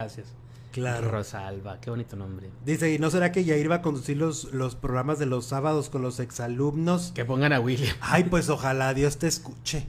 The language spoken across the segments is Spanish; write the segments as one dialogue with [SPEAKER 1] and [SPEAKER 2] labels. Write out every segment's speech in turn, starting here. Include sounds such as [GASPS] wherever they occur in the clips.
[SPEAKER 1] Gracias. Claro. Rosalba, qué bonito nombre.
[SPEAKER 2] Dice, ¿y no será que Yair va a conducir los, los programas de los sábados con los exalumnos? Que pongan a William. Ay, pues ojalá Dios te escuche.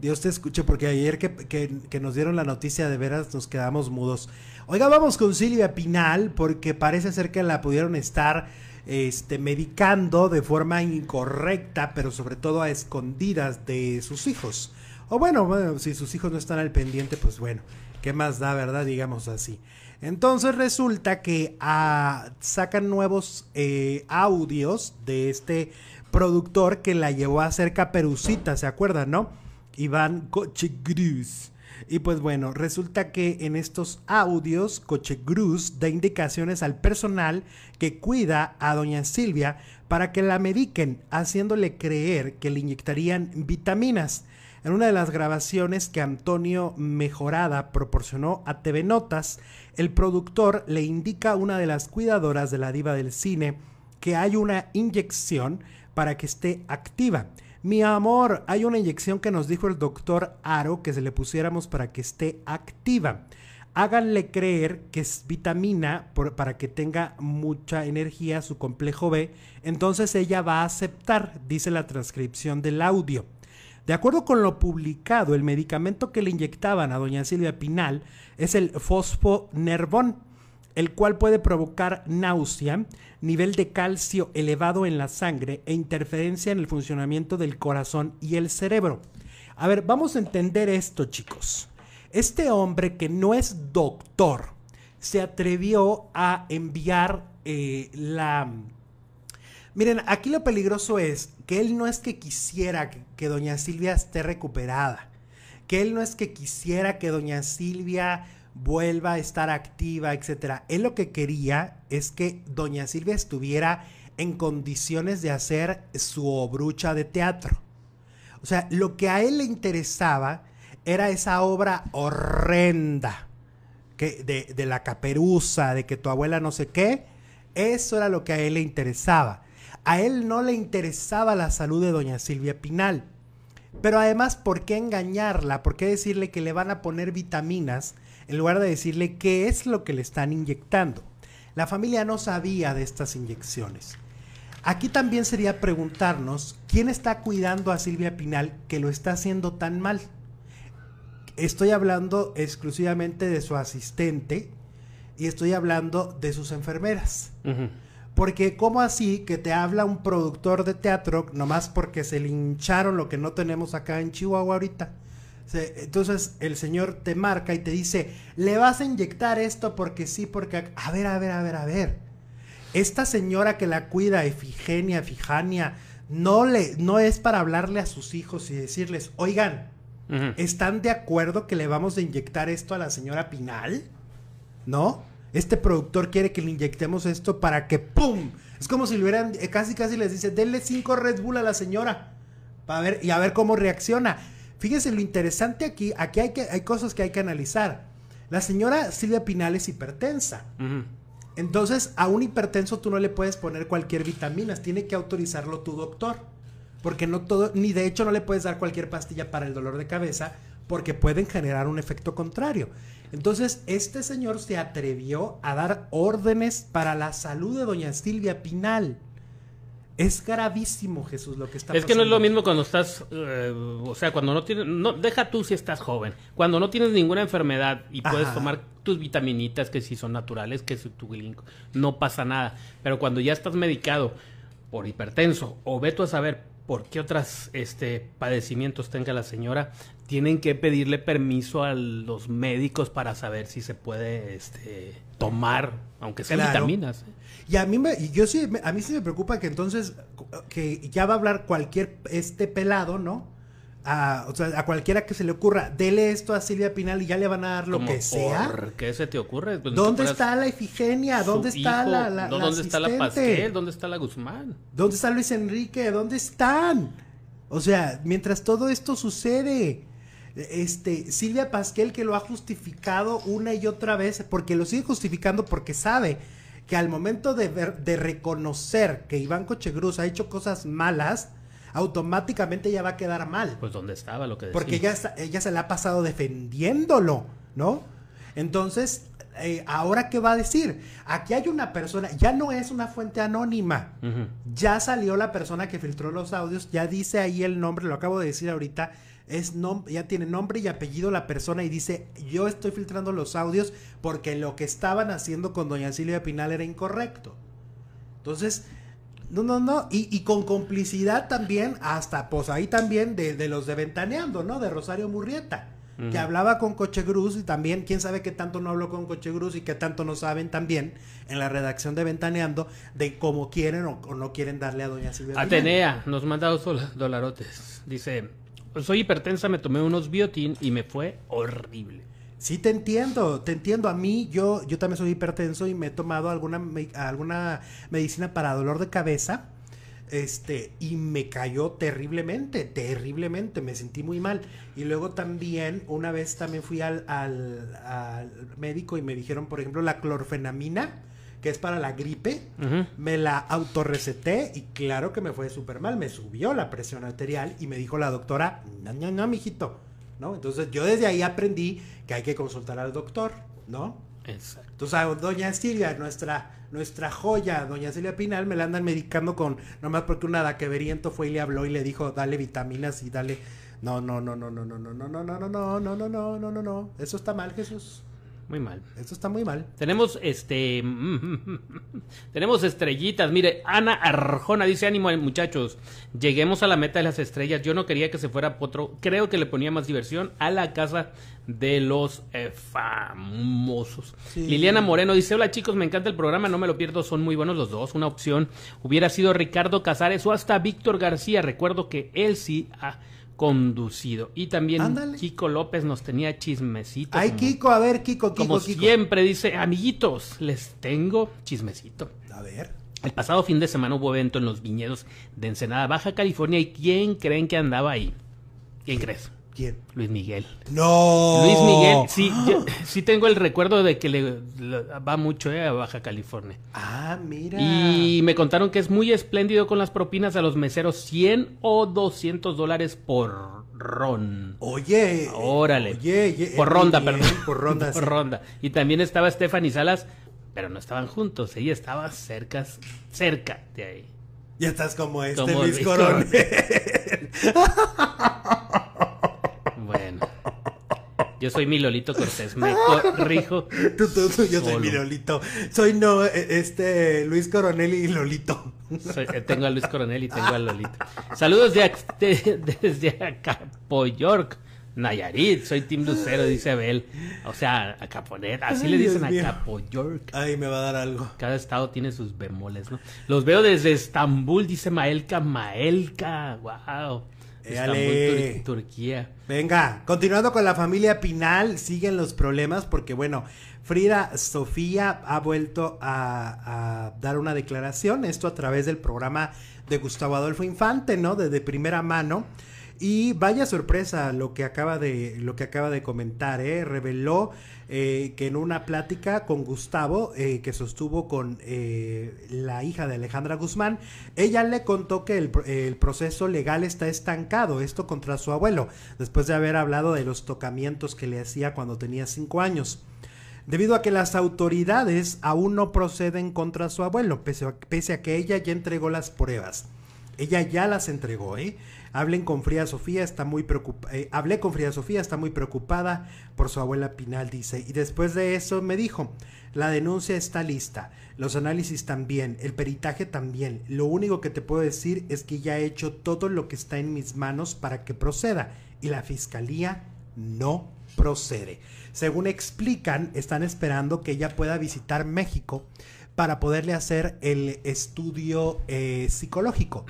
[SPEAKER 2] Dios te escuche, porque ayer que, nos dieron la noticia de veras nos quedamos mudos. Oiga, vamos con Silvia Pinal, porque parece ser que la pudieron estar este, medicando de forma incorrecta, pero sobre todo a escondidas de sus hijos. O bueno, si sus hijos no están al pendiente, pues bueno, ¿Qué más da, verdad? Digamos así. Entonces resulta que ah, sacan nuevos eh, audios de este productor que la llevó a hacer Caperucita, ¿se acuerdan, no? Iván Cochegruz. Y pues bueno, resulta que en estos audios coche Cruz da indicaciones al personal que cuida a doña Silvia para que la mediquen, haciéndole creer que le inyectarían vitaminas en una de las grabaciones que Antonio Mejorada proporcionó a TV Notas, el productor le indica a una de las cuidadoras de la diva del cine que hay una inyección para que esté activa. Mi amor, hay una inyección que nos dijo el doctor Aro que se le pusiéramos para que esté activa. Háganle creer que es vitamina para que tenga mucha energía su complejo B. Entonces ella va a aceptar, dice la transcripción del audio. De acuerdo con lo publicado, el medicamento que le inyectaban a doña Silvia Pinal es el fosfonervón, el cual puede provocar náusea, nivel de calcio elevado en la sangre e interferencia en el funcionamiento del corazón y el cerebro. A ver, vamos a entender esto, chicos. Este hombre que no es doctor se atrevió a enviar eh, la Miren, aquí lo peligroso es que él no es que quisiera que doña Silvia esté recuperada, que él no es que quisiera que doña Silvia vuelva a estar activa, etcétera. Él lo que quería es que doña Silvia estuviera en condiciones de hacer su obrucha de teatro. O sea, lo que a él le interesaba era esa obra horrenda de, de la caperuza, de que tu abuela no sé qué. Eso era lo que a él le interesaba. A él no le interesaba la salud de doña Silvia Pinal. Pero además, ¿por qué engañarla? ¿Por qué decirle que le van a poner vitaminas en lugar de decirle qué es lo que le están inyectando? La familia no sabía de estas inyecciones. Aquí también sería preguntarnos quién está cuidando a Silvia Pinal que lo está haciendo tan mal. Estoy hablando exclusivamente de su asistente y estoy hablando de sus enfermeras. Porque ¿cómo así que te habla un productor de teatro nomás porque se lincharon lo que no tenemos acá en Chihuahua ahorita? Entonces el señor te marca y te dice, le vas a inyectar esto porque sí, porque... A ver, a ver, a ver, a ver. Esta señora que la cuida, Efigenia, Fijania, no, le, no es para hablarle a sus hijos y decirles, oigan, ¿están de acuerdo que le vamos a inyectar esto a la señora Pinal? ¿No? este productor quiere que le inyectemos esto para que ¡pum! Es como si le hubieran, eh, casi casi les dice, denle cinco Red Bull a la señora para ver, y a ver cómo reacciona. Fíjense lo interesante aquí, aquí hay, hay cosas que hay que analizar. La señora Silvia Pinal es hipertensa. Entonces, a un hipertenso tú no le puedes poner cualquier vitamina. tiene que autorizarlo tu doctor. Porque no todo, ni de hecho no le puedes dar cualquier pastilla para el dolor de cabeza porque pueden generar un efecto contrario. Entonces, este señor se atrevió a dar órdenes para la salud de doña Silvia Pinal. Es gravísimo, Jesús, lo que está pasando. Es que no es lo
[SPEAKER 1] mismo cuando estás, eh, o sea, cuando no tienes, no, deja tú si estás joven, cuando no tienes ninguna enfermedad y puedes tomar tus vitaminitas que si son naturales, que si tu no pasa nada, pero cuando ya estás medicado por hipertenso o ve tú a saber por qué otros este, padecimientos tenga la señora, tienen que pedirle permiso a los médicos para saber si se puede este, tomar, aunque sean vitaminas. ¿eh?
[SPEAKER 2] Y a mí me, yo sí, a mí sí me preocupa que entonces que ya va a hablar cualquier este pelado, ¿no? A, o sea, a cualquiera que se le ocurra, dele esto a Silvia Pinal y ya le van a dar lo que sea.
[SPEAKER 1] qué se te ocurre? Pues, ¿Dónde
[SPEAKER 2] está la Efigenia? ¿Dónde está la, la, ¿Dónde está la Pasquel?
[SPEAKER 1] ¿Dónde está la Guzmán?
[SPEAKER 2] ¿Dónde está Luis Enrique? ¿Dónde están? O sea, mientras todo esto sucede, este, Silvia Pasquel que lo ha justificado una y otra vez, porque lo sigue justificando porque sabe que al momento de, ver, de reconocer que Iván Cochegruz ha hecho cosas malas, automáticamente ya va a quedar mal.
[SPEAKER 1] Pues donde estaba lo que decía. Porque ya
[SPEAKER 2] ella se la ha pasado defendiéndolo, ¿no? Entonces, eh, ahora qué va a decir. Aquí hay una persona, ya no es una fuente anónima, ya salió la persona que filtró los audios, ya dice ahí el nombre, lo acabo de decir ahorita, es ya tiene nombre y apellido la persona y dice, yo estoy filtrando los audios porque lo que estaban haciendo con doña Silvia Pinal era incorrecto. Entonces, no, no, no, y, con complicidad también, hasta pues ahí también de los de Ventaneando, ¿no? De Rosario Murrieta que hablaba con coche cruz y también, quién sabe qué tanto no habló con coche cruz y qué tanto no saben también en la redacción de Ventaneando de cómo quieren o, no quieren darle a doña Silvia. Atenea
[SPEAKER 1] nos manda dos dolarotes. Dice, soy hipertensa, me tomé unos biotin y me fue horrible. Sí, te entiendo, te entiendo. A mí, yo,
[SPEAKER 2] yo también soy hipertenso y me he tomado alguna, alguna medicina para dolor de cabeza este, y me cayó terriblemente, terriblemente, me sentí muy mal. Y luego también, una vez también fui al, al, médico y me dijeron, por ejemplo, la clorfenamina, que es para la gripe, me la autorreceté y claro que me fue súper mal, me subió la presión arterial y me dijo la doctora, no, no, no, mijito, ¿no? Entonces yo desde ahí aprendí que hay que consultar al doctor, ¿no? Exacto. Entonces, doña Silvia, nuestra, nuestra joya, doña Silvia Pinal, me la andan medicando con, no más porque una daqueberiento fue y le habló y le dijo, dale vitaminas y dale... No, no, no, no, no, no, no, no, no, no, no, no, no, no, no, no, no, no, eso está mal, Jesús muy mal. Esto está muy mal.
[SPEAKER 1] Tenemos este. [LAUGHS] Tenemos estrellitas. Mire, Ana Arjona dice: Ánimo, muchachos. Lleguemos a la meta de las estrellas. Yo no quería que se fuera Potro. Creo que le ponía más diversión a la casa de los eh, famosos. Liliana Moreno dice: Hola chicos, me encanta el programa. No me lo pierdo. Son muy buenos los dos. Una opción hubiera sido Ricardo Casares o hasta Víctor García. Recuerdo que él sí. Ah, conducido. Y también Kiko López nos tenía chismecito. Ay,
[SPEAKER 2] Kiko, a ver, Kiko, Kiko. Como
[SPEAKER 1] siempre dice, amiguitos, les tengo chismecito. A ver. El pasado fin de semana hubo evento en los viñedos de Ensenada, Baja California. ¿Y quién creen que andaba ahí? ¿Quién crees? ¿Quién? Luis Miguel.
[SPEAKER 2] No. Luis Miguel, sí,
[SPEAKER 1] [GASPS] sí tengo el recuerdo de que le, va mucho eh, a Baja California. Ah, mira. Y me contaron que es muy espléndido con las propinas a los meseros 100 o 200 dólares por ron. Oye. Eh, Órale. Oye, eh, por ronda, perdón. Por ronda. [LAUGHS] por ronda. Y también estaba Stephanie Salas, pero no estaban juntos, ella estaba cerca, cerca de ahí. Ya estás como este Luis Coronel. [LAUGHS]
[SPEAKER 2] Yo soy mi Lolito Cortés, me [LAUGHS] ah. corrijo. yo soy mi Lolito.
[SPEAKER 1] Soy no, e, este Luis Coronel y Lolito. Eh, tengo a Luis Coronel y tengo a Lolito. Saludos de, desde Acapo York. Nayarit, soy Tim Lucero, dice Abel. O sea, Acaponet, así le dicen a Ay, me va a dar algo. Cada estado tiene sus bemoles, ¿no? Los veo desde Estambul, dice Maelka, Maelka, wow. Turquía. Venga, continuando
[SPEAKER 2] con la familia Pinal, siguen los problemas porque, bueno, Frida Sofía ha vuelto a, a, dar una declaración, esto a través del programa de Gustavo Adolfo Infante, ¿no? Desde primera mano. Y vaya sorpresa lo que acaba de, lo que acaba de comentar, ¿eh? reveló eh, que en una plática con Gustavo, eh, que sostuvo con la hija de Alejandra Guzmán, ella le contó que el, proceso legal está estancado, esto contra su abuelo, después de haber hablado de los tocamientos que le hacía cuando tenía cinco años debido a que las autoridades aún no proceden contra su abuelo, pese a, que ella ya entregó las pruebas ella ya las entregó, ¿eh? Hablen con Frida Sofía, está muy preocupada. Eh, hablé con Frida Sofía, está muy preocupada por su abuela Pinal, dice. Y después de eso me dijo, la denuncia está lista, los análisis también, el peritaje también. Lo único que te puedo decir es que ya he hecho todo lo que está en mis manos para que proceda. Y la fiscalía no procede. Según explican, están esperando que ella pueda visitar México para poderle hacer el estudio eh, psicológico.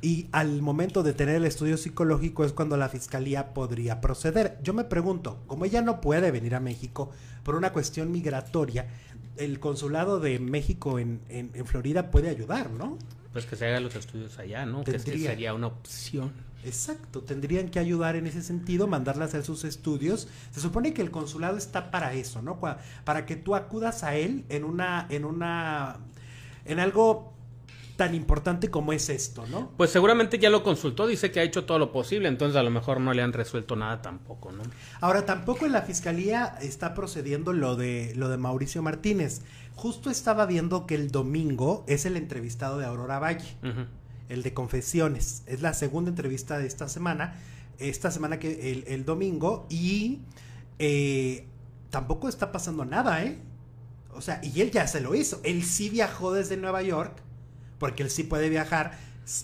[SPEAKER 2] Y al momento de tener el estudio psicológico es cuando la fiscalía podría proceder. Yo me pregunto, como ella no puede venir a México por una cuestión migratoria, el consulado de México en, en, Florida puede ayudar, ¿no?
[SPEAKER 1] Pues que se hagan los estudios allá, ¿no? Tendría. Que sería una
[SPEAKER 2] opción. Exacto, tendrían que ayudar en ese sentido, mandarla a hacer sus estudios. Se supone que el consulado está para eso, ¿no? Para que tú acudas a él en una, en una, en algo tan importante como es esto, ¿no?
[SPEAKER 1] Pues seguramente ya lo consultó, dice que ha hecho todo lo posible, entonces a lo mejor no le han resuelto nada tampoco, ¿no?
[SPEAKER 2] Ahora tampoco en la fiscalía está procediendo lo de lo de Mauricio Martínez. Justo estaba viendo que el domingo es el entrevistado de Aurora Valle el de Confesiones. Es la segunda entrevista de esta semana, esta semana que el, domingo, y eh, tampoco está pasando nada, ¿eh? O sea, y él ya se lo hizo. Él sí viajó desde Nueva York, porque él sí puede viajar.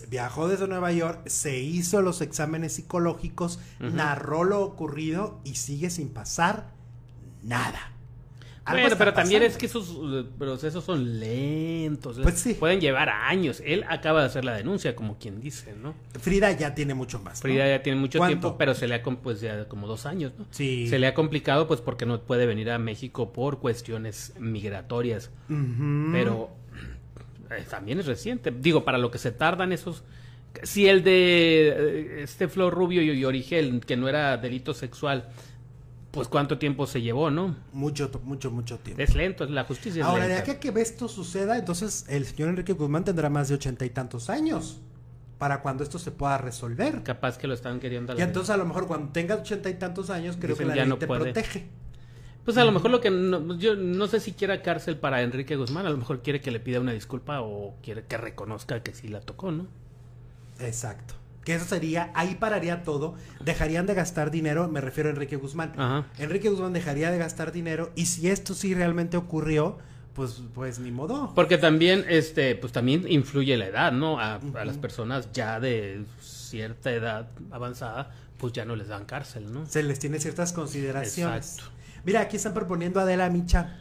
[SPEAKER 2] Viajó desde Nueva York, se hizo los exámenes psicológicos, narró lo ocurrido y sigue sin pasar nada. Bueno, pero también es
[SPEAKER 1] que esos eh, procesos son lentos. Pues pueden llevar años. Él acaba de hacer la denuncia, como quien dice, ¿no? Frida ya tiene mucho más. Frida ya tiene mucho tiempo, pero se le ha pues ya como dos años, ¿no? Sí. Se le ha complicado, pues, porque no puede venir a México por cuestiones migratorias. Pero eh, también es reciente. Digo, para lo que se tardan esos. Si el de eh, este Flor Rubio y, y Origel, que no era delito sexual, pues cuánto tiempo se llevó, ¿no? Mucho, mucho, mucho tiempo. Es lento, la justicia Ahora, de aquí a
[SPEAKER 2] que esto suceda, entonces el señor Enrique Guzmán tendrá más de ochenta y tantos años para cuando esto se pueda resolver.
[SPEAKER 1] Capaz que lo están queriendo. y entonces a lo
[SPEAKER 2] mejor cuando tenga ochenta y tantos años, creo que la ya ley no te protege.
[SPEAKER 1] Pues a lo mejor lo que yo no sé si quiera cárcel para Enrique Guzmán, a lo mejor quiere que le pida una disculpa o quiere que reconozca que sí la tocó,
[SPEAKER 2] ¿no? Exacto. Que eso sería, ahí pararía todo. Dejarían de gastar dinero, me refiero a Enrique Guzmán. Enrique Guzmán dejaría de gastar dinero y si esto sí realmente ocurrió, pues, pues ni modo.
[SPEAKER 1] Porque también, este, pues también influye la edad, ¿no? A, las personas ya de cierta edad avanzada, pues ya no les dan cárcel, ¿no? Se les tiene ciertas consideraciones.
[SPEAKER 2] Exacto. Mira, aquí están proponiendo a Adela Micha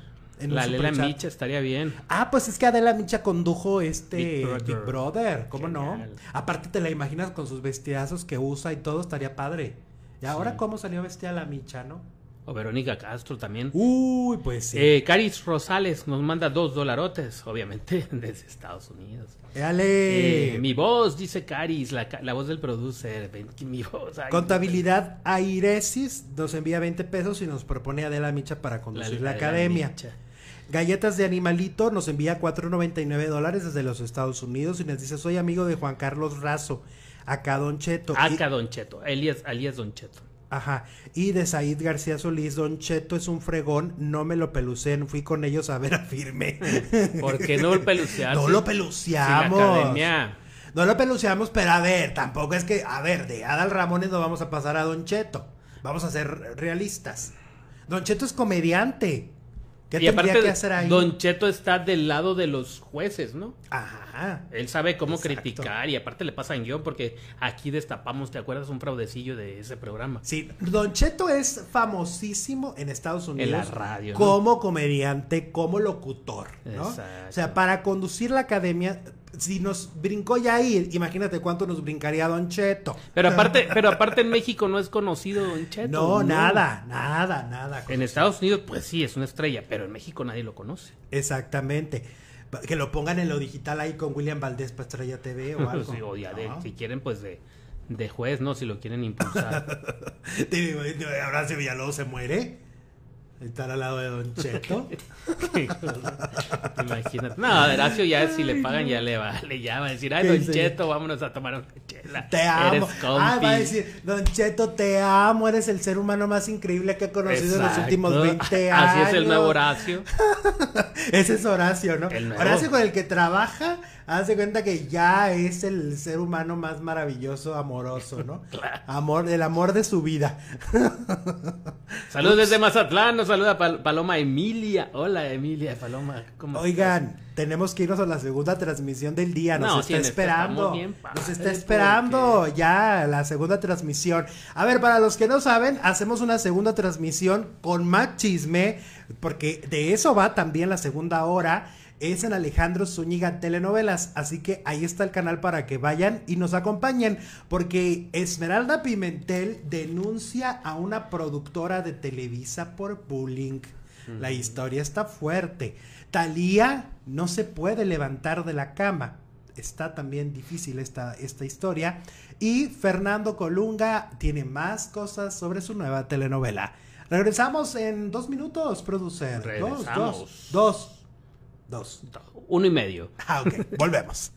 [SPEAKER 2] la Adela Micha
[SPEAKER 1] estaría bien.
[SPEAKER 2] Ah, pues es que Adela Micha condujo este Big Brother. ¿Cómo no? Aparte te la imaginas con sus vestidazos que usa y todo, estaría padre. Y ahora cómo salió bestia la Micha, ¿no?
[SPEAKER 1] O Verónica Castro también. Uy, pues sí. Eh, Caris Rosales nos manda dos dolarotes, obviamente, [LAUGHS] desde Estados Unidos.
[SPEAKER 2] Eh,
[SPEAKER 1] mi voz, dice Caris, la, voz del producer.
[SPEAKER 2] Contabilidad Airesis nos envía 20 pesos y nos propone Adela Micha para conducir la, academia. Galletas de Animalito nos envía 4.99 dólares desde los Estados Unidos y nos dice, soy amigo de Juan Carlos Razo, acá Don Cheto. Acá
[SPEAKER 1] Don Cheto, alias, Don Cheto.
[SPEAKER 2] Ajá. Y de Said García Solís, Don Cheto es un fregón, no me lo pelucen, fui con ellos a ver
[SPEAKER 1] a firme. [LAUGHS] ¿Por qué no lo peluceaste? No lo peluceamos.
[SPEAKER 2] No lo peluceamos, pero a ver, tampoco es que, a ver, de Adal Ramones no vamos a pasar a Don Cheto. Vamos a ser realistas. Don Cheto es comediante y aparte, que hacer Don
[SPEAKER 1] Cheto está del lado de los jueces, ¿no? Ajá. Él sabe cómo criticar y aparte le pasa en guión porque aquí destapamos, ¿te acuerdas? Un fraudecillo de ese programa. Sí,
[SPEAKER 2] Don Cheto es famosísimo en Estados Unidos. En la radio. Como comediante, como locutor, ¿no? O sea, para conducir la academia si nos brincó ya ahí, imagínate cuánto nos brincaría Don Cheto. Pero aparte,
[SPEAKER 1] pero aparte en México no es conocido Don Cheto. No, nada,
[SPEAKER 2] nada, nada.
[SPEAKER 1] En Estados Unidos, pues sí, es una estrella, pero en México nadie lo
[SPEAKER 2] conoce. Exactamente. Que lo pongan en lo digital ahí con William Valdés para Estrella TV o [LAUGHS] pues algo.
[SPEAKER 1] si quieren, pues de, de juez, ¿no? Si lo quieren impulsar. [LAUGHS] ¿Ahora si Villalobos se muere? Estar al lado de Don Cheto. [LAUGHS] Imagínate. No, a Horacio ya si le pagan ya le va. Le va a decir, ay, Don Cheto, vámonos a tomar una chela. Te amo. Ah, va a
[SPEAKER 2] decir, Don Cheto, te amo, eres el ser humano más increíble que he conocido en los últimos 20 años. Así es el nuevo Horacio. [LAUGHS] Ese es Horacio, ¿no? Horacio con el que trabaja Hazte cuenta que ya es el ser humano más maravilloso, amoroso, ¿no? [LAUGHS] Claro. Amor, el amor de su vida. [LAUGHS]
[SPEAKER 1] Saludos desde Mazatlán, nos saluda Paloma Emilia. Hola Emilia, Paloma. ¿cómo Oigan,
[SPEAKER 2] tenemos que irnos a la segunda transmisión del día, nos está esperando.
[SPEAKER 1] nos está esperando
[SPEAKER 2] ya la segunda transmisión. A ver, para los que no saben, hacemos una segunda transmisión con más chisme, porque de eso va también la segunda hora es en Alejandro Zúñiga Telenovelas. Así que ahí está el canal para que vayan y nos acompañen, porque Esmeralda Pimentel denuncia a una productora de Televisa por bullying. La historia está fuerte. Talía no se puede levantar de la cama. Está también difícil esta, esta historia. Y Fernando Colunga tiene más cosas sobre su nueva telenovela. Regresamos en dos minutos, producer. Dos, dos, dos. Dos. Uno y medio. Ah, ok. Volvemos.